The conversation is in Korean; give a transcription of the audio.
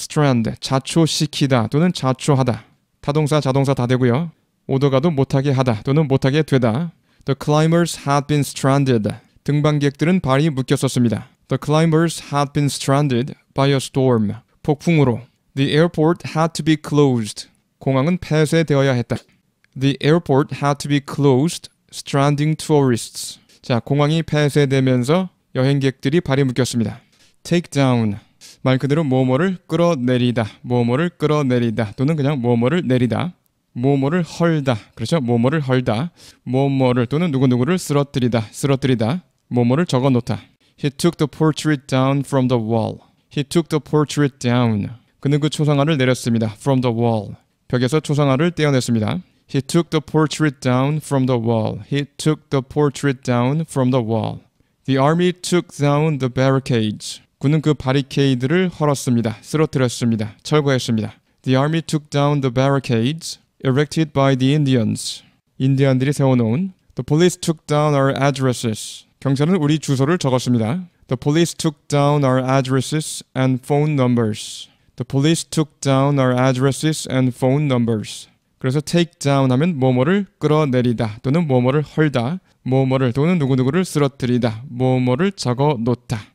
strand 자초시키다 또는 자초하다 타동사 자동사 다 되고요 오더가도 못하게 하다 또는 못하게 되다 The climbers had been stranded 등반객들은 발이 묶였었습니다 The climbers had been stranded by a storm 폭풍으로 The airport had to be closed 공항은 폐쇄되어야 했다 The airport had to be closed stranding tourists 자 공항이 폐쇄되면서 여행객들이 발이 묶였습니다 Take down 말 그대로 뭐뭐를 끌어내리다, 뭐뭐를 끌어내리다 또는 그냥 뭐뭐를 내리다, 뭐뭐를 헐다, 그렇죠? 뭐뭐를 헐다, 뭐뭐를 또는 누구누구를 쓰러뜨리다, 쓰러뜨리다, 뭐뭐를 적어놓다. He took the portrait down from the wall. He took the portrait down. 그는 그 초상화를 내렸습니다. From the wall. 벽에서 초상화를 떼어냈습니다. He took the portrait down from the wall. He took the portrait down from the wall. The army took down the barricades. 군은 그 바리케이드를 헐었습니다. 쓰러뜨렸습니다. 철거했습니다. The army took down the barricades erected by the Indians. 인디언들이 세워놓은 The police took down our addresses. 경찰은 우리 주소를 적었습니다. The police took down our addresses and phone numbers. The police took down our addresses and phone numbers. 그래서 take down 하면 뭐뭐를 끌어내리다 또는 뭐뭐를 헐다, 뭐뭐를 또는 누구누구를 쓰러뜨리다, 뭐뭐를 적어 놓다.